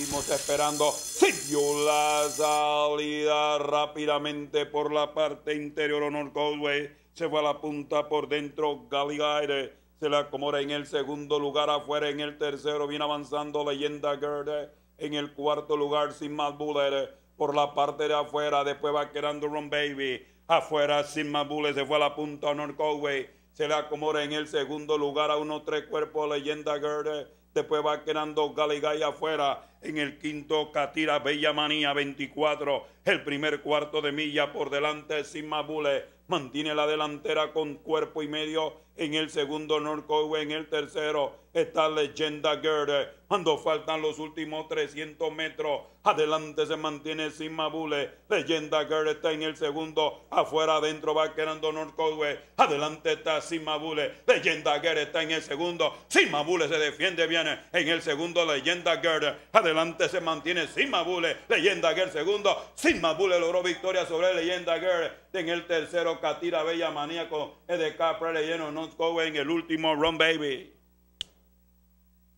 seguimos esperando. Se dio la salida rápidamente por la parte interior. Honor goldway se fue a la punta por dentro. Gallagher se la acomoda en el segundo lugar. Afuera en el tercero. Viene avanzando Leyenda Girl, En el cuarto lugar, sin más Buller. Por la parte de afuera. Después va quedando Ron Baby. Afuera, sin más Buller. Se fue a la punta. Honor Codway se le acomoda en el segundo lugar a unos tres cuerpos Leyenda Girl. Después va quedando Galigay afuera. En el quinto, Catira Bella Manía 24. El primer cuarto de milla por delante, Simabule. Mantiene la delantera con cuerpo y medio en el segundo Norcowe, en el tercero está Leyenda Girl. Cuando faltan los últimos 300 metros, adelante se mantiene Simabule. Leyenda Girl está en el segundo, afuera adentro va quedando Norcowe. Adelante está Simabule. Leyenda Girl está en el segundo. Simabule se defiende, bien en el segundo Leyenda Girl. Adelante se mantiene Simabule. Leyenda Girl segundo. Simabule logró victoria sobre Leyenda Girl. En el tercero, Katira Bella Maníaco, e de Prele Lleno, no Going el último Run Baby.